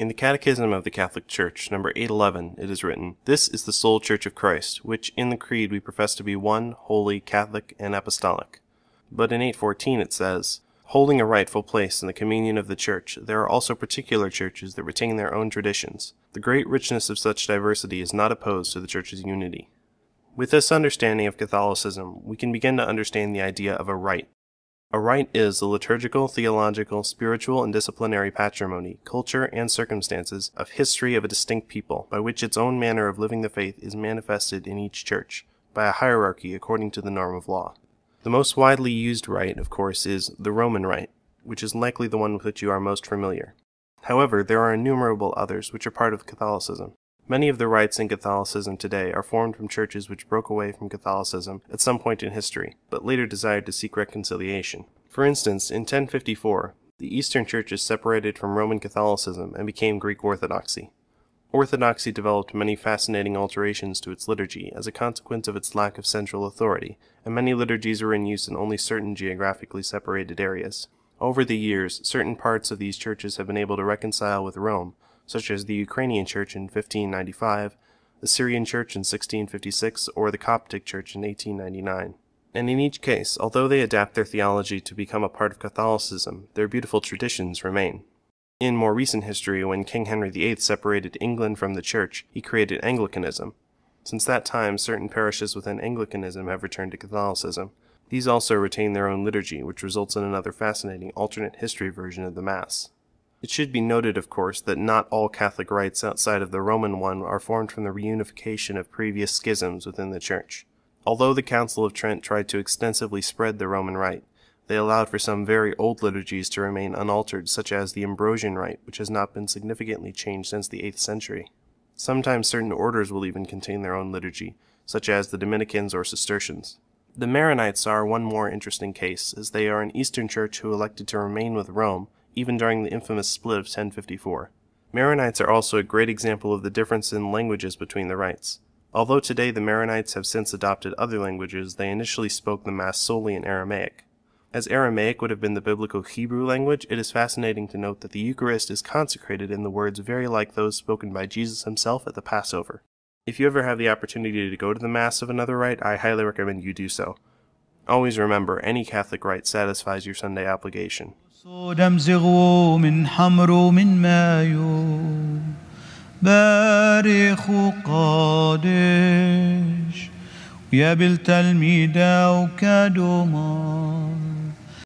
In the Catechism of the Catholic Church, number 811, it is written, This is the sole Church of Christ, which in the Creed we profess to be one, holy, Catholic, and apostolic. But in 814 it says, Holding a rightful place in the communion of the Church, there are also particular churches that retain their own traditions. The great richness of such diversity is not opposed to the Church's unity. With this understanding of Catholicism, we can begin to understand the idea of a rite, a rite is the liturgical, theological, spiritual, and disciplinary patrimony, culture, and circumstances of history of a distinct people, by which its own manner of living the faith is manifested in each church, by a hierarchy according to the norm of law. The most widely used rite, of course, is the Roman rite, which is likely the one with which you are most familiar. However, there are innumerable others which are part of Catholicism. Many of the rites in Catholicism today are formed from churches which broke away from Catholicism at some point in history, but later desired to seek reconciliation. For instance, in 1054, the Eastern churches separated from Roman Catholicism and became Greek Orthodoxy. Orthodoxy developed many fascinating alterations to its liturgy as a consequence of its lack of central authority, and many liturgies were in use in only certain geographically separated areas. Over the years, certain parts of these churches have been able to reconcile with Rome, such as the Ukrainian Church in 1595, the Syrian Church in 1656, or the Coptic Church in 1899. And in each case, although they adapt their theology to become a part of Catholicism, their beautiful traditions remain. In more recent history, when King Henry VIII separated England from the Church, he created Anglicanism. Since that time, certain parishes within Anglicanism have returned to Catholicism. These also retain their own liturgy, which results in another fascinating alternate history version of the Mass. It should be noted, of course, that not all Catholic rites outside of the Roman one are formed from the reunification of previous schisms within the Church. Although the Council of Trent tried to extensively spread the Roman rite, they allowed for some very old liturgies to remain unaltered, such as the Ambrosian Rite, which has not been significantly changed since the 8th century. Sometimes certain orders will even contain their own liturgy, such as the Dominicans or Cistercians. The Maronites are one more interesting case, as they are an Eastern church who elected to remain with Rome even during the infamous split of 1054. Maronites are also a great example of the difference in languages between the rites. Although today the Maronites have since adopted other languages, they initially spoke the Mass solely in Aramaic. As Aramaic would have been the biblical Hebrew language, it is fascinating to note that the Eucharist is consecrated in the words very like those spoken by Jesus himself at the Passover. If you ever have the opportunity to go to the Mass of another rite, I highly recommend you do so. Always remember, any Catholic rite satisfies your Sunday obligation. صود امزغو من حمرو من مايو بارخ قادش ويا بالتلميذ مار